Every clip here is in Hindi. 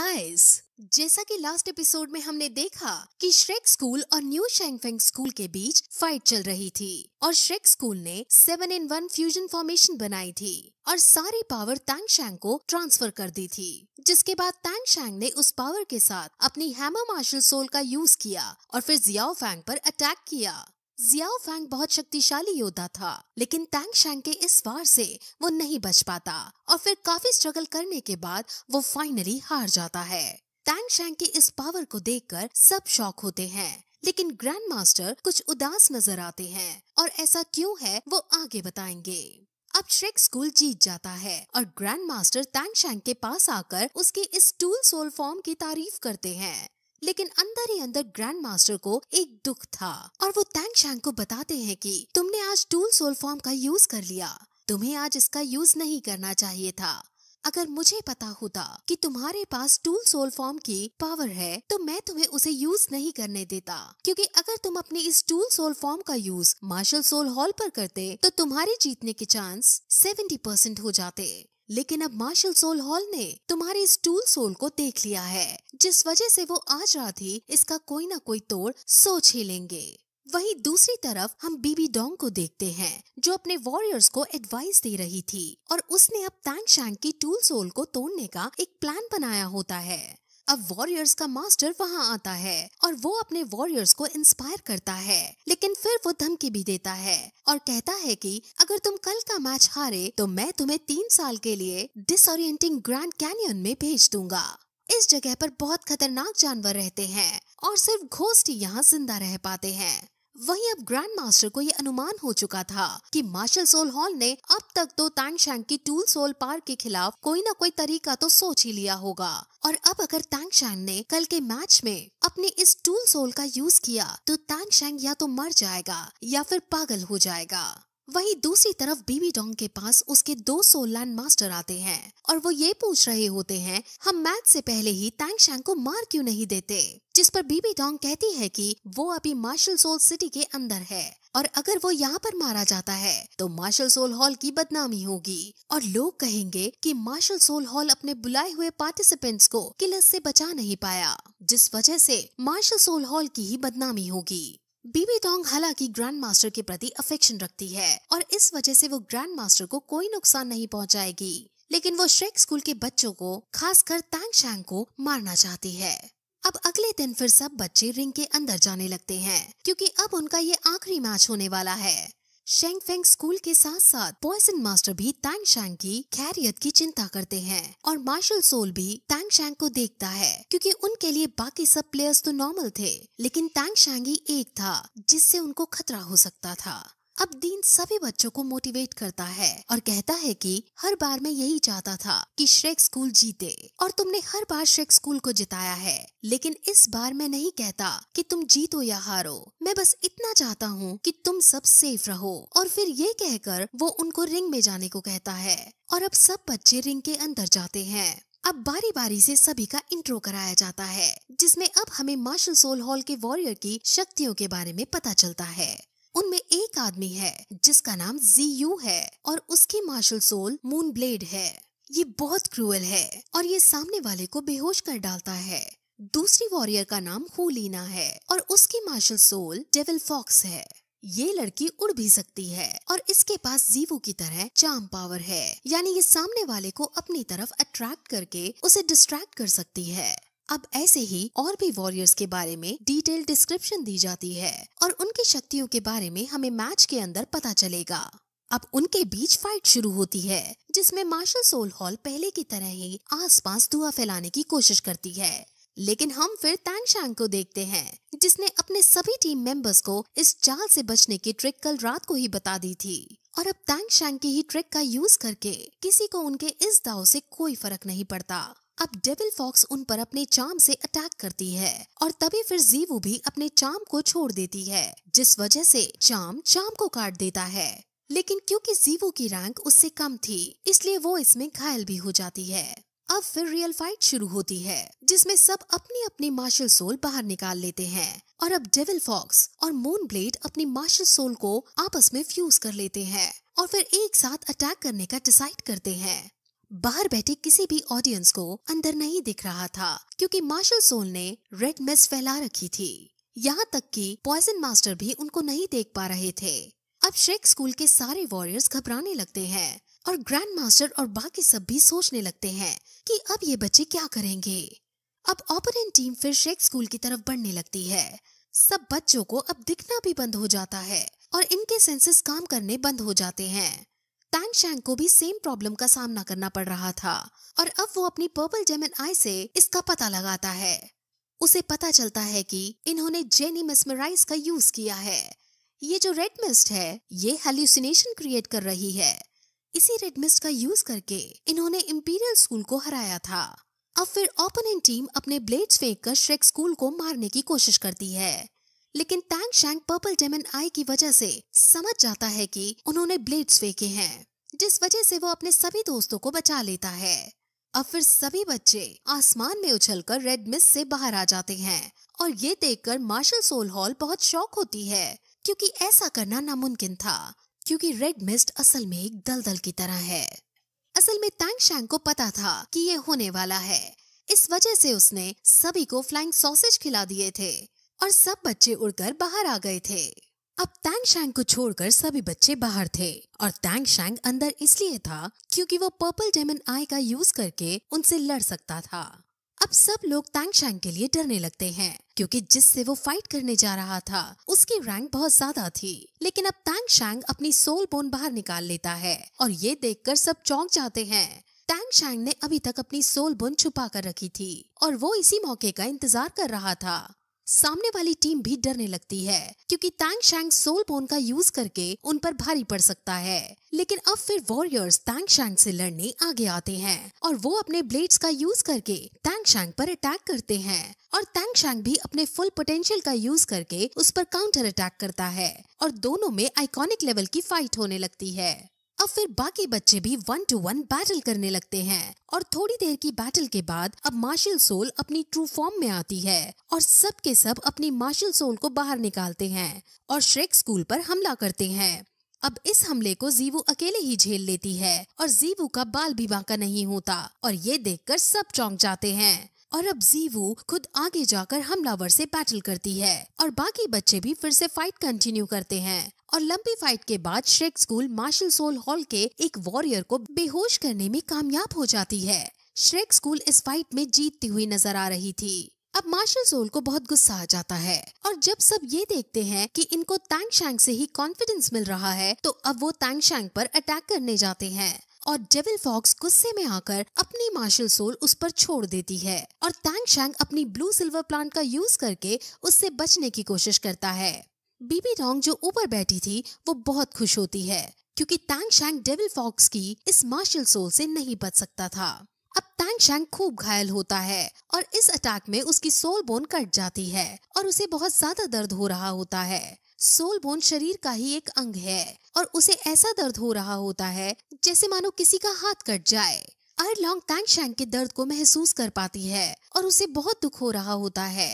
गाइस जैसा कि लास्ट एपिसोड में हमने देखा कि श्रेक स्कूल और न्यू शेंगफेंग स्कूल के बीच फाइट चल रही थी और श्रेक स्कूल ने seven in one fusion formation बनाई थी और सारी पावर तैंग शेंग को ट्रांसफर कर दी थी जिसके बाद तैंग शैंग ने उस पावर के साथ अपनी हैमर मार्शल सोल का यूज किया और फिर जियाओ फैंग पर अटैक किया जियाओ फैंग बहुत शक्तिशाली योद्धा था लेकिन टैंग शैंग के इस वार से वो नहीं बच पाता और फिर काफी स्ट्रगल करने के बाद वो फाइनली हार जाता है टैंग शैंग के इस पावर को देखकर सब शौक होते हैं लेकिन ग्रैंड मास्टर कुछ उदास नजर आते हैं और ऐसा क्यों है वो आगे बताएंगे अब श्रेक स्कूल जीत जाता है और ग्रैंड मास्टर तैंग शैंग के पास आकर उसके इस टूल सोल फॉर्म की तारीफ करते हैं लेकिन अंदर ही अंदर ग्रैंड मास्टर को एक दुख था और वो तैंग शैंग को बताते हैं कि तुमने आज टूल सोल फॉर्म का यूज कर लिया तुम्हें आज इसका यूज नहीं करना चाहिए था अगर मुझे पता होता कि तुम्हारे पास टूल सोल फॉर्म की पावर है तो मैं तुम्हें उसे यूज नहीं करने देता क्योंकि अगर तुम अपने इस टूल सोल फॉर्म का यूज मार्शल सोल हॉल पर करते तो तुम्हारे जीतने के चांस 70 परसेंट हो जाते लेकिन अब मार्शल सोल हॉल ने तुम्हारे इस टूल सोल को देख लिया है जिस वजह से वो आज रात ही इसका कोई ना कोई तोड़ सोच ही लेंगे वहीं दूसरी तरफ हम बीबी डोंग को देखते हैं जो अपने वॉरियर्स को एडवाइस दे रही थी और उसने अब तैंग शैंग की टूल सोल को तोड़ने का एक प्लान बनाया होता है अब वॉरियर्स का मास्टर वहाँ आता है और वो अपने वॉरियर्स को इंस्पायर करता है लेकिन फिर वो धमकी भी देता है और कहता है कि अगर तुम कल का मैच हारे तो मैं तुम्हें तीन साल के लिए डिसोरियंटिंग ग्रैंड कैनियन में भेज दूंगा इस जगह पर बहुत खतरनाक जानवर रहते हैं और सिर्फ घोस्ट यहाँ जिंदा रह पाते हैं वहीं अब ग्रैंड मास्टर को ये अनुमान हो चुका था कि मार्शल सोल हॉल ने अब तक तो तैंग शैंग की टूल सोल पार के खिलाफ कोई ना कोई तरीका तो सोच ही लिया होगा और अब अगर तैंग शैंग ने कल के मैच में अपने इस टूल सोल का यूज किया तो तैंग शैंग या तो मर जाएगा या फिर पागल हो जाएगा वहीं दूसरी तरफ बीबी डोंग के पास उसके दो लैंड मास्टर आते हैं और वो ये पूछ रहे होते हैं हम मैच से पहले ही तैंग शैंग को मार क्यों नहीं देते जिस पर बीबी डोंग कहती है कि वो अभी मार्शल सोल सिटी के अंदर है और अगर वो यहाँ पर मारा जाता है तो मार्शल सोल हॉल की बदनामी होगी और लोग कहेंगे कि मार्शल सोल हॉल अपने बुलाए हुए पार्टिसिपेंट्स को किलर से बचा नहीं पाया जिस वजह से मार्शल सोल हॉल की ही बदनामी होगी बीबी टोंग हालांकि ग्रैंड मास्टर के प्रति अफेक्शन रखती है और इस वजह से वो ग्रैंड मास्टर को कोई नुकसान नहीं पहुंचाएगी लेकिन वो श्रेक स्कूल के बच्चों को खासकर तैंग शैंग को मारना चाहती है अब अगले दिन फिर सब बच्चे रिंग के अंदर जाने लगते हैं क्योंकि अब उनका ये आखिरी मैच होने वाला है शेंग फेंग स्कूल के साथ साथ पॉइसन मास्टर भी तैंग शेंग की खैरियत की चिंता करते हैं और मार्शल सोल भी तैंग शैंग को देखता है क्योंकि उनके लिए बाकी सब प्लेयर्स तो नॉर्मल थे लेकिन तैंग शेंग ही एक था जिससे उनको खतरा हो सकता था अब दीन सभी बच्चों को मोटिवेट करता है और कहता है कि हर बार मैं यही चाहता था कि श्रेक स्कूल जीते और तुमने हर बार श्रेक स्कूल को जिताया है लेकिन इस बार मैं नहीं कहता कि तुम जीतो या हारो मैं बस इतना चाहता हूँ कि तुम सब सेफ रहो और फिर ये कहकर वो उनको रिंग में जाने को कहता है और अब सब बच्चे रिंग के अंदर जाते हैं अब बारी बारी से सभी का इंट्रो कराया जाता है जिसमें अब हमें मार्शल सोल हॉल के वॉरियर की शक्तियों के बारे में पता चलता है उनमें एक आदमी है जिसका नाम जी यू है और उसकी मार्शल सोल मून ब्लेड है ये बहुत क्रूअल है और ये सामने वाले को बेहोश कर डालता है दूसरी वॉरियर का नाम हुलीना है और उसकी मार्शल सोल डेविल फॉक्स है ये लड़की उड़ भी सकती है और इसके पास जीवो की तरह चाम पावर है यानी ये सामने वाले को अपनी तरफ अट्रैक्ट करके उसे डिस्ट्रैक्ट कर सकती है अब ऐसे ही और भी वॉरियर्स के बारे में डिटेल डिस्क्रिप्शन दी जाती है और उनकी शक्तियों के बारे में हमें मैच के अंदर पता चलेगा अब उनके बीच फाइट शुरू होती है जिसमें मार्शल सोल हॉल पहले की तरह ही आसपास धुआं फैलाने की कोशिश करती है लेकिन हम फिर तैंगशांग शैंग को देखते हैं जिसने अपने सभी टीम मेंबर्स को इस चाल से बचने की ट्रिक कल रात को ही बता दी थी और अब तैंगशांग शैंग की ही ट्रिक का यूज करके किसी को उनके इस दाव से कोई फर्क नहीं पड़ता अब डेविल फॉक्स उन पर अपने चाम से अटैक करती है और तभी फिर जीवू भी अपने चाम को छोड़ देती है जिस वजह से चाम चाम को काट देता है लेकिन क्योंकि जीवू की रैंक उससे कम थी इसलिए वो इसमें घायल भी हो जाती है अब फिर रियल फाइट शुरू होती है जिसमें सब अपनी अपनी मार्शल सोल बाहर निकाल लेते हैं और अब डेविल फॉक्स और मून ब्लेड अपनी मार्शल सोल को आपस में फ्यूज कर लेते हैं और फिर एक साथ अटैक करने का डिसाइड करते हैं बाहर बैठे किसी भी ऑडियंस को अंदर नहीं दिख रहा था क्योंकि मार्शल सोल ने रेड मेस फैला रखी थी यहाँ तक कि पॉइजन मास्टर भी उनको नहीं देख पा रहे थे अब शेख स्कूल के सारे वॉरियर्स घबराने लगते हैं और ग्रैंड मास्टर और बाकी सब भी सोचने लगते हैं कि अब ये बच्चे क्या करेंगे अब ऑपरेंट टीम फिर शेख स्कूल की तरफ बढ़ने लगती है सब बच्चों को अब दिखना भी बंद हो जाता है और इनके सेंसेस काम करने बंद हो जाते हैं तानशांग को भी सेम प्रॉब्लम का सामना करना पड़ रहा था और अब वो अपनी पर्पल जेमिन आई से इसका पता लगाता है उसे पता चलता है कि इन्होंने जेनी मेस्मराइज का यूज किया है ये जो रेड मिस्ट है ये हेल्यूसिनेशन क्रिएट कर रही है इसी रेड मिस्ट का यूज करके इन्होंने इम्पीरियल स्कूल को हराया था अब फिर ओपनिंग टीम अपने ब्लेड्स फेंक कर श्रेक स्कूल को मारने की कोशिश करती है लेकिन टैंग शैंग पर्पल डेमन आई की वजह से समझ जाता है कि उन्होंने ब्लेड्स फेंके हैं जिस वजह से वो अपने सभी दोस्तों को बचा लेता है अब फिर सभी बच्चे आसमान में उछलकर रेड मिस से बाहर आ जाते हैं और ये देखकर मार्शल सोल हॉल बहुत शौक होती है क्योंकि ऐसा करना नामुमकिन था क्योंकि रेड मिस्ट असल में एक दलदल की तरह है असल में तैंग शैंग को पता था कि ये होने वाला है इस वजह से उसने सभी को फ्लाइंग सॉसेज खिला दिए थे और सब बच्चे उड़कर बाहर आ गए थे अब तैंग शैंग को छोड़कर सभी बच्चे बाहर थे और तैंग शैंग अंदर इसलिए था क्योंकि वो पर्पल डेमन आई का यूज करके उनसे लड़ सकता था अब सब लोग तैंग शैंग के लिए डरने लगते हैं क्योंकि जिससे वो फाइट करने जा रहा था उसकी रैंक बहुत ज्यादा थी लेकिन अब तैंग शैंग अपनी सोल बोन बाहर निकाल लेता है और ये देख सब चौंक जाते हैं टैंग शैंग ने अभी तक अपनी सोल बोन छुपा कर रखी थी और वो इसी मौके का इंतजार कर रहा था सामने वाली टीम भी डरने लगती है क्योंकि तैंग शैंग सोल बोन का यूज करके उन पर भारी पड़ सकता है लेकिन अब फिर वॉरियर्स तैंग शैंग से लड़ने आगे आते हैं और वो अपने ब्लेड्स का यूज करके तैंग शैंग पर अटैक करते हैं और तैंग शैंग भी अपने फुल पोटेंशियल का यूज करके उस पर काउंटर अटैक करता है और दोनों में आइकॉनिक लेवल की फाइट होने लगती है अब फिर बाकी बच्चे भी वन टू वन बैटल करने लगते हैं और थोड़ी देर की बैटल के बाद अब मार्शल सोल अपनी ट्रू फॉर्म में आती है और सब के सब अपनी मार्शल सोल को बाहर निकालते हैं और श्रेक स्कूल पर हमला करते हैं अब इस हमले को जीवू अकेले ही झेल लेती है और जीवू का बाल भी बांका नहीं होता और ये देखकर सब चौंक जाते हैं और अब जीवू खुद आगे जाकर हमलावर से बैटल करती है और बाकी बच्चे भी फिर से फाइट कंटिन्यू करते हैं और लंबी फाइट के बाद Shrek school martial soul hall के एक वॉरियर को बेहोश करने में कामयाब हो जाती है श्रेक स्कूल इस फाइट में जीतती हुई नजर आ रही थी अब मार्शल सोल को बहुत गुस्सा आ जाता है और जब सब ये देखते हैं कि इनको तैंग शैंग से ही कॉन्फिडेंस मिल रहा है तो अब वो तैंग शैंग पर अटैक करने जाते हैं और डेविल फॉक्स गुस्से में आकर अपनी मार्शल सोल उस पर छोड़ देती है और तैंग शैंग अपनी ब्लू सिल्वर प्लांट का यूज करके उससे बचने की कोशिश करता है बीबी डोंग जो ऊपर बैठी थी वो बहुत खुश होती है क्योंकि तैंग शैंग डेविल फॉक्स की इस मार्शल सोल से नहीं बच सकता था अब तैंग शैंग खूब घायल होता है और इस अटैक में उसकी सोल बोन कट जाती है और उसे बहुत ज्यादा दर्द हो रहा होता है सोल बोन शरीर का ही एक अंग है और उसे ऐसा दर्द हो रहा होता है जैसे मानो किसी का हाथ कट जाए लॉन्ग तैंग शैंग के दर्द को महसूस कर पाती है और उसे बहुत दुख हो रहा होता है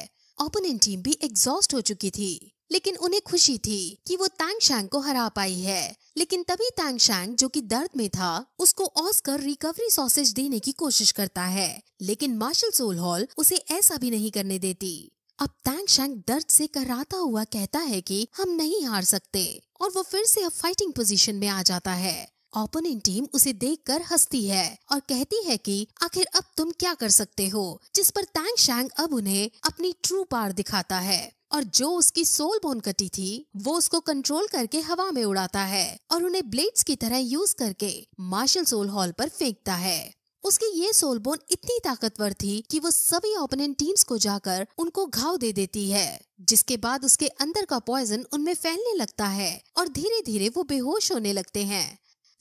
ओपोनेंट टीम भी एग्जॉस्ट हो चुकी थी लेकिन उन्हें खुशी थी कि वो तैंग को हरा पाई है लेकिन तभी तैंग जो कि दर्द में था उसको ऑस्कर रिकवरी सॉसेज देने की कोशिश करता है लेकिन मार्शल सोल हॉल उसे ऐसा भी नहीं करने देती अब तैंग दर्द से कराता हुआ कहता है कि हम नहीं हार सकते और वो फिर से अब फाइटिंग पोजीशन में आ जाता है ओपोनेंट टीम उसे देखकर हंसती है और कहती है कि आखिर अब तुम क्या कर सकते हो जिस पर तैंग शैंग अब उन्हें अपनी ट्रू पार दिखाता है और जो उसकी सोल बोन कटी थी वो उसको कंट्रोल करके हवा में उड़ाता है और उन्हें ब्लेड्स की तरह यूज करके मार्शल सोल हॉल पर फेंकता है उसकी ये सोल बोन इतनी ताकतवर थी कि वो सभी ओपोनेंट टीम्स को जाकर उनको घाव दे देती है जिसके बाद उसके अंदर का पॉइजन उनमें फैलने लगता है और धीरे धीरे वो बेहोश होने लगते हैं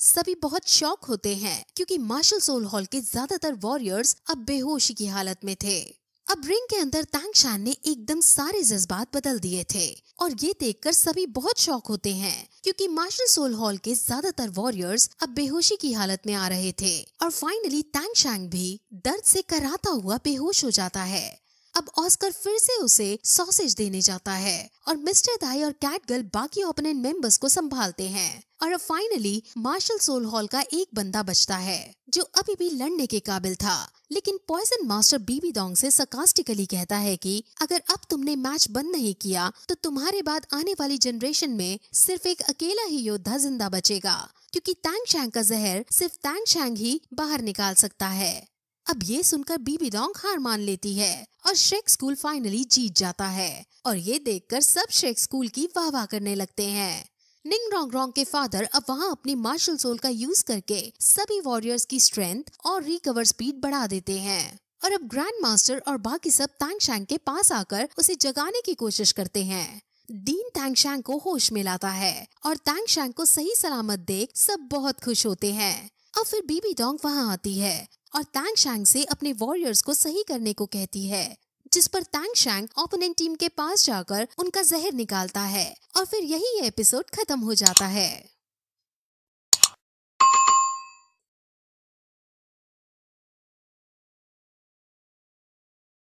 सभी बहुत शौक होते हैं क्योंकि मार्शल सोल हॉल के ज्यादातर वॉरियर्स अब बेहोशी की हालत में थे अब रिंग के अंदर शान ने एकदम सारे जज्बात बदल दिए थे और ये देखकर सभी बहुत शौक होते हैं क्योंकि मार्शल सोल हॉल के ज्यादातर वॉरियर्स अब बेहोशी की हालत में आ रहे थे और फाइनली शांग भी दर्द से कराता हुआ बेहोश हो जाता है अब ऑस्कर फिर से उसे सॉसेज देने जाता है और मिस्टर दाई और कैट गर्ल बाकी ओपोनेंट मेंबर्स को संभालते हैं और अब फाइनली मार्शल सोल हॉल का एक बंदा बचता है जो अभी भी लड़ने के काबिल था लेकिन पॉइजन मास्टर बीबी डोंग से सकास्टिकली कहता है कि अगर अब तुमने मैच बंद नहीं किया तो तुम्हारे बाद आने वाली जनरेशन में सिर्फ एक अकेला ही योद्धा जिंदा बचेगा क्योंकि तैंग शैंग का जहर सिर्फ तैंग शैंग ही बाहर निकाल सकता है अब ये सुनकर बीबी डोंग हार मान लेती है और शेख स्कूल फाइनली जीत जाता है और ये देखकर सब शेख स्कूल की वाह वाह करने लगते हैं निंग रोंग रोंग के फादर अब वहाँ अपनी मार्शल सोल का यूज करके सभी वॉरियर्स की स्ट्रेंथ और रिकवर स्पीड बढ़ा देते हैं और अब ग्रैंड मास्टर और बाकी सब तैंग शैंग के पास आकर उसे जगाने की कोशिश करते हैं डीन तैंग को होश में लाता है और तैंग को सही सलामत देख सब बहुत खुश होते हैं अब फिर बीबी डोंग वहाँ आती है और तैंग शैंग से अपने वॉरियर्स को सही करने को कहती है जिस पर तैंग शैंग ओपोनेंट टीम के पास जाकर उनका जहर निकालता है और फिर यही एपिसोड खत्म हो जाता है